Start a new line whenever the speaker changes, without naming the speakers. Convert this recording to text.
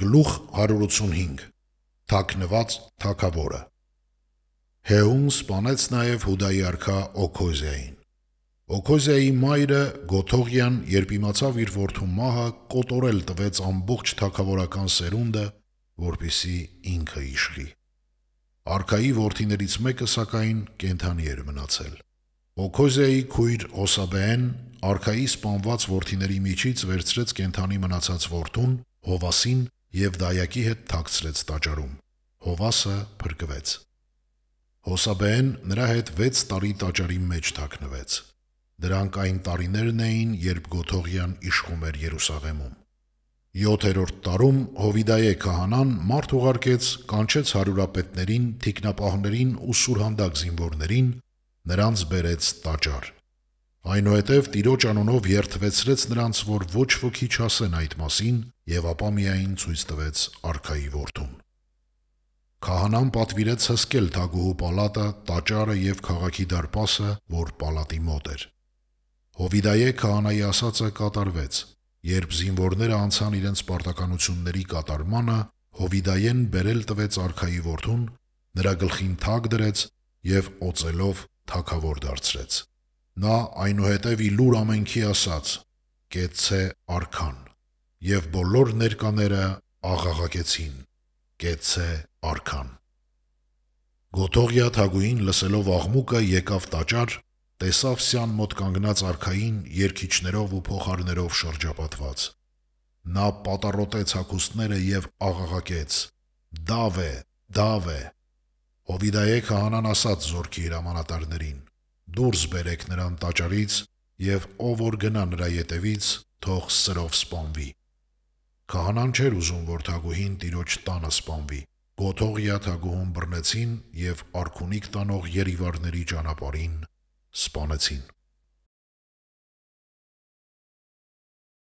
Գլուխ 185 Թակնված թակավորը Հեում սպանեց նաև Հուդայի արքա Օքոզեին։ Օքոզեի մայրը Գոթողյան, երբ իմացավ իր որդու մահը, կոտորել տվեց ամբողջ թակավորական սերունդը, որպիսի ինքը իշխի։ Արքայի որդիներից մեկը սակայն կենթանի էր մնացել։ Օքոզեի քույր Օսաբեն արքայի սպանված որդիների միջից վերցրեց կենթանի մնացած որդուն Հովասին եւ դայակի հետ թաքցրեց տաճարում։ Հովասը փրկվեց։ Հոսաբեն նրա հետ 6 տարի տաճարի մեջ թաքնվեց։ Դրանք այն տարիներն էին, երբ Գոթողյան իշխում էր Երուսաղեմում։ 7-րդ տարում Հովիդայե քահանան մարդ ուղարկեց կանչեց հարուրապետներին, թիկնապահներին ու սուրհանդակ զինվորներին, նրանց բերեց տաճար։ Այնուհետև Տիրոջ անունով երթվեցրեց նրանց, որ ոչ ոքի չասեն այդ մասին, եւ ապա միայն ցույց տվեց արքայի որդուն։ Քահանան պատվիրեց հսկել Թագուհու պալատը, տաճարը եւ քաղաքի դարպասը, որ պալատի մոտ էր։ Հովիդայե քահանայի ասածը կատարվեց։ Երբ զինվորները անցան իրենց պարտականությունների կատարմանը, Հովիդայեն բերել տվեց արքայի որդուն, նրա գլխին թագ դրեց եւ օծելով թակավոր դարձրեց։ Նա այնուհետև ի լուր ամենքի ասաց. «Կեցցե արքան»։ Եվ բոլոր ներկաները աղաղակեցին. «Կեցցե արքան»։ Գոթողիա Թագուին լսելով աղմուկը եկավ տաճար, տեսավ սյան մոտ կանգնած արքային երկիչներով ու փոխարներով շրջապատված։ Նա պատառոտեց հագուստները եւ աղաղակեց. «Դավ է, դավ է»։ Հովիդայե քահանան ասաց զորքի հրամանատարներին դուրս բերեք նրան տաճարից եւ ով որ գնա նրա ետևից, թող սրով սպանվի։ Քահանան չեր ուզում, որ Թագուհին տիրոջ տանը սպանվի։ Գոթողիա Թագուհուն բռնեցին եւ արքունիկ տանող Երիվարների ճանապարհին սպանեցին։